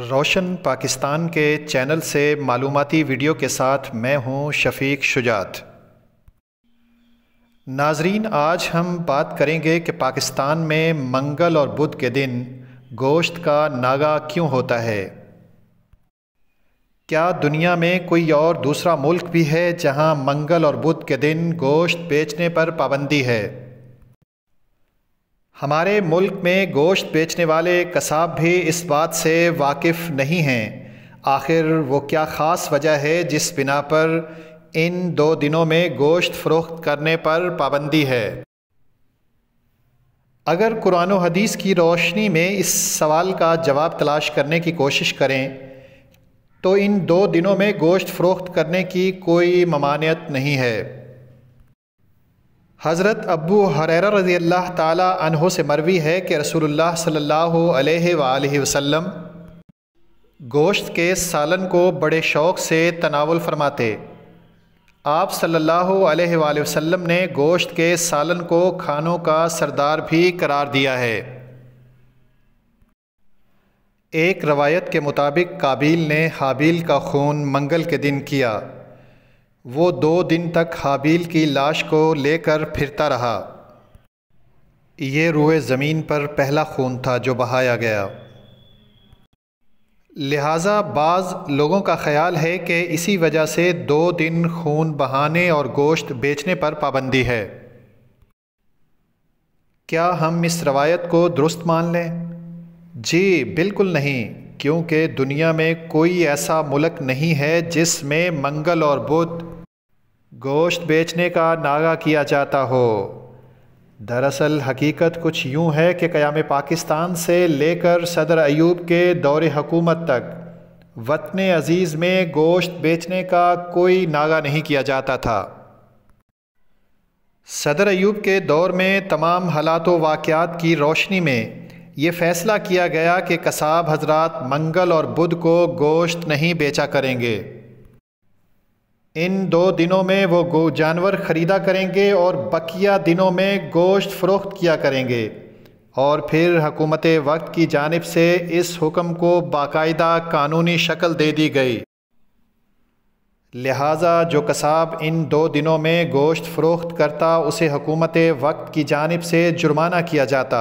रोशन पाकिस्तान के चैनल से मालूमती वीडियो के साथ मैं हूं शफीक शुजात नाजरीन आज हम बात करेंगे कि पाकिस्तान में मंगल और बुध के दिन गोश्त का नागा क्यों होता है क्या दुनिया में कोई और दूसरा मुल्क भी है जहां मंगल और बुध के दिन गोश्त बेचने पर पाबंदी है हमारे मुल्क में गोश्त बेचने वाले कसाब भी इस बात से वाकिफ़ नहीं हैं आखिर वो क्या ख़ास वजह है जिस बिना पर इन दो दिनों में गोश्त फ़रोख्त करने पर पाबंदी है अगर कुरान हदीस की रोशनी में इस सवाल का जवाब तलाश करने की कोशिश करें तो इन दो दिनों में गोश्त फ़रोख्त करने की कोई ममानियत नहीं है हज़रत अबू हर रज़ी अल्लाह तहो से मरवी है कि रसूलुल्लाह सल्लल्लाहु अलैहि वसल्लम गोश्त के सालन को बड़े शौक़ से तनावल फरमाते आप सल्लल्लाहु अलैहि वसल्लम ने गोश्त के सालन को खानों का सरदार भी करार दिया है एक रवायत के मुताबिक काबिल ने हाबिल का खून मंगल के दिन किया वो दो दिन तक हाबील की लाश को लेकर फिरता रहा ये रुए ज़मीन पर पहला खून था जो बहाया गया लिहाजा बाज़ लोगों का ख्याल है कि इसी वजह से दो दिन खून बहाने और गोश्त बेचने पर पाबंदी है क्या हम इस रवायत को दुरुस्त मान लें जी बिल्कुल नहीं क्योंकि दुनिया में कोई ऐसा मुल्क नहीं है जिसमें मंगल और बुध गोश्त बेचने का नागा किया जाता हो दरअसल हकीकत कुछ यूँ है कि क़याम पाकिस्तान से लेकर सदर अयूब के दौर हकूमत तक वतन अज़ीज़ में गोश्त बेचने का कोई नागा नहीं किया जाता था सदर अयूब के दौर में तमाम हालात वाक़ात की रोशनी में ये फ़ैसला किया गया कि कसाब हजरात मंगल और बुध को गोश्त नहीं बेचा करेंगे इन दो दिनों में वो गो जानवर ख़रीदा करेंगे और बकिया दिनों में गोश्त फ़रोख्त किया करेंगे और फिर हकूमत वक्त की जानब से इस हुक्म को बाकायदा कानूनी शक्ल दे दी गई लिहाजा जो कसाब इन दो दिनों में गोश्त फ़रोख्त करता उसे हकूमत वक्त की जानब से जुर्माना किया जाता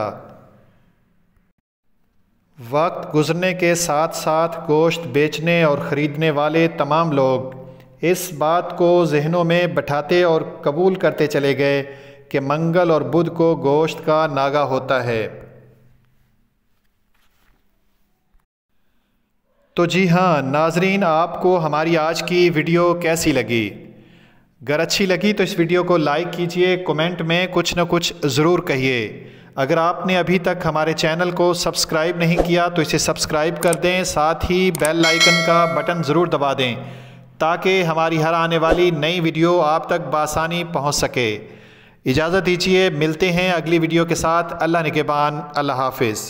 वक्त गुजरने के साथ साथ गोश्त बेचने और ख़रीदने वाले तमाम लोग इस बात को जहनों में बैठाते और कबूल करते चले गए कि मंगल और बुध को गोश्त का नागा होता है तो जी हाँ नाजरीन आपको हमारी आज की वीडियो कैसी लगी अगर अच्छी लगी तो इस वीडियो को लाइक कीजिए कमेंट में कुछ ना कुछ ज़रूर कहिए अगर आपने अभी तक हमारे चैनल को सब्सक्राइब नहीं किया तो इसे सब्सक्राइब कर दें साथ ही बेल आइकन का बटन ज़रूर दबा दें ताकि हमारी हर आने वाली नई वीडियो आप तक बासानी पहुँच सके इजाज़त दीजिए मिलते हैं अगली वीडियो के साथ अल्लाह निकेबान अल्लाह हाफिज़